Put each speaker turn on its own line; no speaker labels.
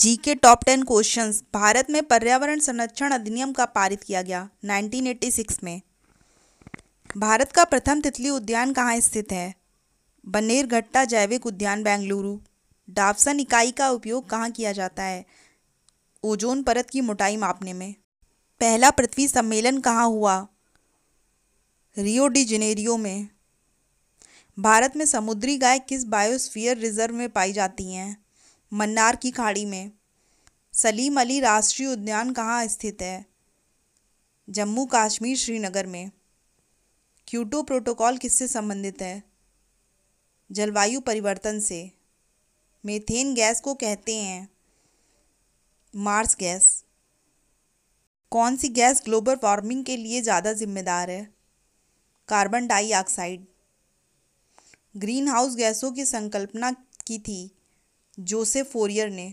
जी के top ten question Bharat में पर्यावरण संरक्षण अधिनियम का पारित किया गया 1986 में भारत का प्रथम तितली उद्यान कहाँ स्थित है बनेरघट्टा जैविक उद्यान बेंगलुरु डाफसन इकाई का उपयोग कहाँ किया जाता है ओजोन परत की मोटाई मापने में पहला पृथ्वी सम्मेलन कहाँ हुआ रियो डी जनेरियो में भारत में समुद्री गाय किस बायोस्फीयर रिजर्व में पाई जाती हैं मन्नार की खाड़ी में सलीम अली राष्ट्रीय उद्यान कहाँ स्थित है जम्मू कश्मीर श्रीनगर में क्यूटो प्रोटोकॉल किससे संबंधित है जलवायु परिवर्तन से मेथेन गैस को कहते हैं मार्स गैस कौन सी गैस ग्लोबल वार्मिंग के लिए ज़्यादा जिम्मेदार है कार्बन डाइऑक्साइड ग्रीन हाउस गैसों की संकल्पना की थी जोसेफ फोरियर ने